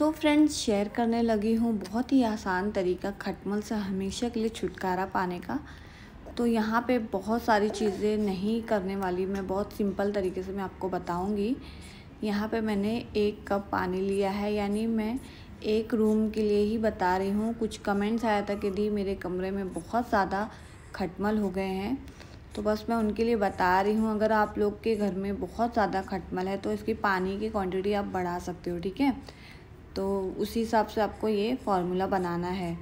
तो friends share करने लगी हूँ बहुत ही आसान तरीका खटमल से हमेशा के लिए छुटकारा पाने का तो यहाँ पे बहुत सारी चीज़ें नहीं करने वाली मैं बहुत सिंपल तरीके से मैं आपको बताऊँगी यहाँ पे मैंने एक कप पानी लिया है यानी मैं एक रूम के लिए ही बता रही हूँ कुछ कमेंट्स आया था कि दी मेरे कमरे में बहुत ज़्यादा खटमल हो गए हैं तो बस मैं उनके लिए बता रही हूँ अगर आप लोग के घर में बहुत ज़्यादा खटमल है तो इसकी पानी की क्वांटिटी आप बढ़ा सकते हो ठीक है तो उसी हिसाब से आपको ये फार्मूला बनाना है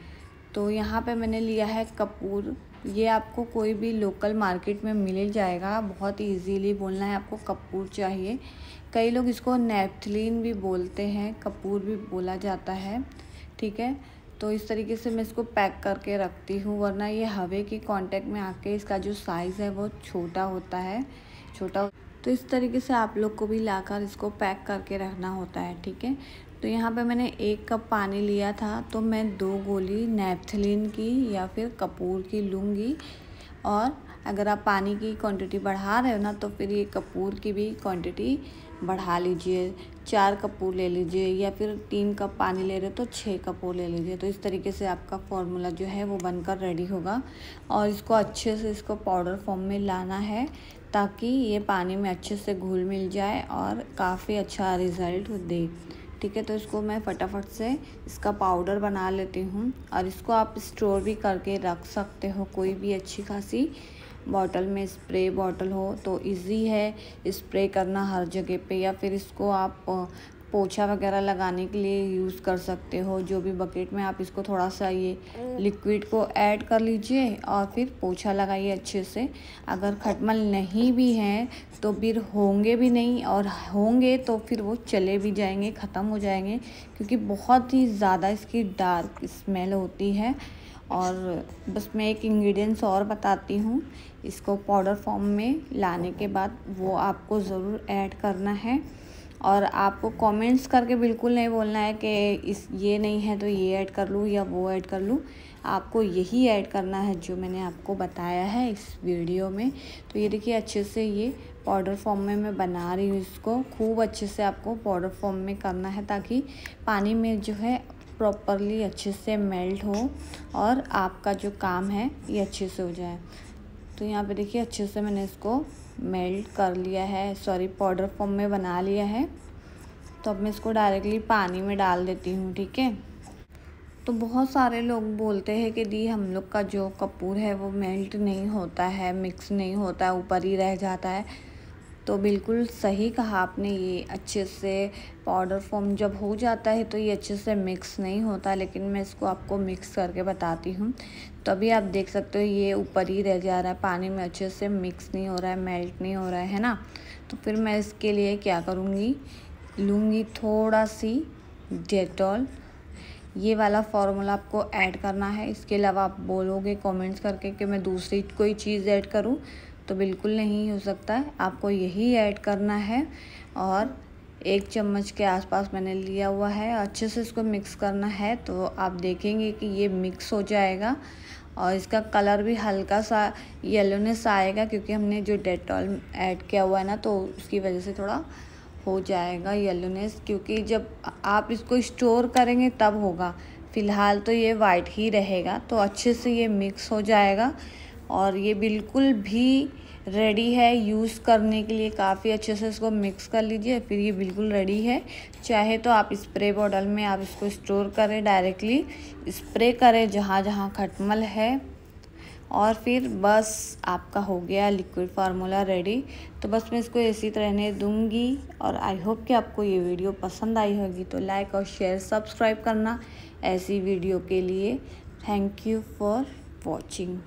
तो यहाँ पे मैंने लिया है कपूर ये आपको कोई भी लोकल मार्केट में मिल जाएगा बहुत इजीली बोलना है आपको कपूर चाहिए कई लोग इसको नेपथलिन भी बोलते हैं कपूर भी बोला जाता है ठीक है तो इस तरीके से मैं इसको पैक करके रखती हूँ वरना ये हवे के कांटेक्ट में आके इसका जो साइज़ है वो छोटा होता है छोटा तो इस तरीके से आप लोग को भी लाकर इसको पैक करके रखना होता है ठीक है तो यहाँ पे मैंने एक कप पानी लिया था तो मैं दो गोली नैपथलिन की या फिर कपूर की लूँगी और अगर आप पानी की क्वांटिटी बढ़ा रहे हो ना तो फिर ये कपूर की भी क्वांटिटी बढ़ा लीजिए चार कपूर ले लीजिए या फिर तीन कप पानी ले रहे हो तो छः कपूर ले लीजिए तो इस तरीके से आपका फॉर्मूला जो है वो बनकर रेडी होगा और इसको अच्छे से इसको पाउडर फॉर्म में लाना है ताकि ये पानी में अच्छे से घुल मिल जाए और काफ़ी अच्छा रिज़ल्ट दे ठीक है तो इसको मैं फटाफट से इसका पाउडर बना लेती हूँ और इसको आप स्टोर भी करके रख सकते हो कोई भी अच्छी खासी बॉटल में स्प्रे बॉटल हो तो इजी है स्प्रे करना हर जगह पे या फिर इसको आप पोछा वगैरह लगाने के लिए यूज़ कर सकते हो जो भी बकेट में आप इसको थोड़ा सा ये लिक्विड हम्म। को ऐड कर लीजिए और फिर पोछा लगाइए अच्छे से अगर खटमल नहीं भी है तो फिर होंगे भी नहीं और होंगे तो फिर वो चले भी जाएंगे ख़त्म हो जाएंगे क्योंकि बहुत ही ज़्यादा इसकी डार्क स्मेल होती है और बस मैं एक इंग्रेडिएंट्स और बताती हूँ इसको पाउडर फॉर्म में लाने के बाद वो आपको ज़रूर ऐड करना है और आपको कमेंट्स करके बिल्कुल नहीं बोलना है कि इस ये नहीं है तो ये ऐड कर लूँ या वो ऐड कर लूँ आपको यही ऐड करना है जो मैंने आपको बताया है इस वीडियो में तो ये देखिए अच्छे से ये पाउडर फॉर्म में मैं बना रही हूँ इसको खूब अच्छे से आपको पाउडर फॉर्म में करना है ताकि पानी में जो है प्रॉपरली अच्छे से मेल्ट हो और आपका जो काम है ये अच्छे से हो जाए तो यहाँ पे देखिए अच्छे से मैंने इसको मेल्ट कर लिया है सॉरी पाउडर फॉर्म में बना लिया है तो अब मैं इसको डायरेक्टली पानी में डाल देती हूँ ठीक है तो बहुत सारे लोग बोलते हैं कि दी हम लोग का जो कपूर है वो मेल्ट नहीं होता है मिक्स नहीं होता ऊपर ही रह जाता है तो बिल्कुल सही कहा आपने ये अच्छे से पाउडर फॉर्म जब हो जाता है तो ये अच्छे से मिक्स नहीं होता लेकिन मैं इसको आपको मिक्स करके बताती हूँ तो अभी आप देख सकते हो ये ऊपर ही रह जा रहा है पानी में अच्छे से मिक्स नहीं हो रहा है मेल्ट नहीं हो रहा है ना तो फिर मैं इसके लिए क्या करूँगी लूँगी थोड़ा सी डेटॉल ये वाला फार्मूला आपको ऐड करना है इसके अलावा आप बोलोगे कमेंट्स करके कि मैं दूसरी कोई चीज़ ऐड करूँ तो बिल्कुल नहीं हो सकता है आपको यही ऐड करना है और एक चम्मच के आसपास मैंने लिया हुआ है अच्छे से इसको मिक्स करना है तो आप देखेंगे कि ये मिक्स हो जाएगा और इसका कलर भी हल्का सा येलोनेस आएगा क्योंकि हमने जो डेटॉल ऐड किया हुआ है ना तो उसकी वजह से थोड़ा हो जाएगा येलोनेस क्योंकि जब आप इसको स्टोर करेंगे तब होगा फ़िलहाल तो ये वाइट ही रहेगा तो अच्छे से ये मिक्स हो जाएगा और ये बिल्कुल भी रेडी है यूज़ करने के लिए काफ़ी अच्छे से इसको मिक्स कर लीजिए फिर ये बिल्कुल रेडी है चाहे तो आप स्प्रे बॉटल में आप इसको स्टोर करें डायरेक्टली स्प्रे करें जहाँ जहाँ खटमल है और फिर बस आपका हो गया लिक्विड फार्मूला रेडी तो बस मैं इसको इसी तरह रहने दूँगी और आई होप कि आपको ये वीडियो पसंद आई होगी तो लाइक और शेयर सब्सक्राइब करना ऐसी वीडियो के लिए थैंक यू फॉर वॉचिंग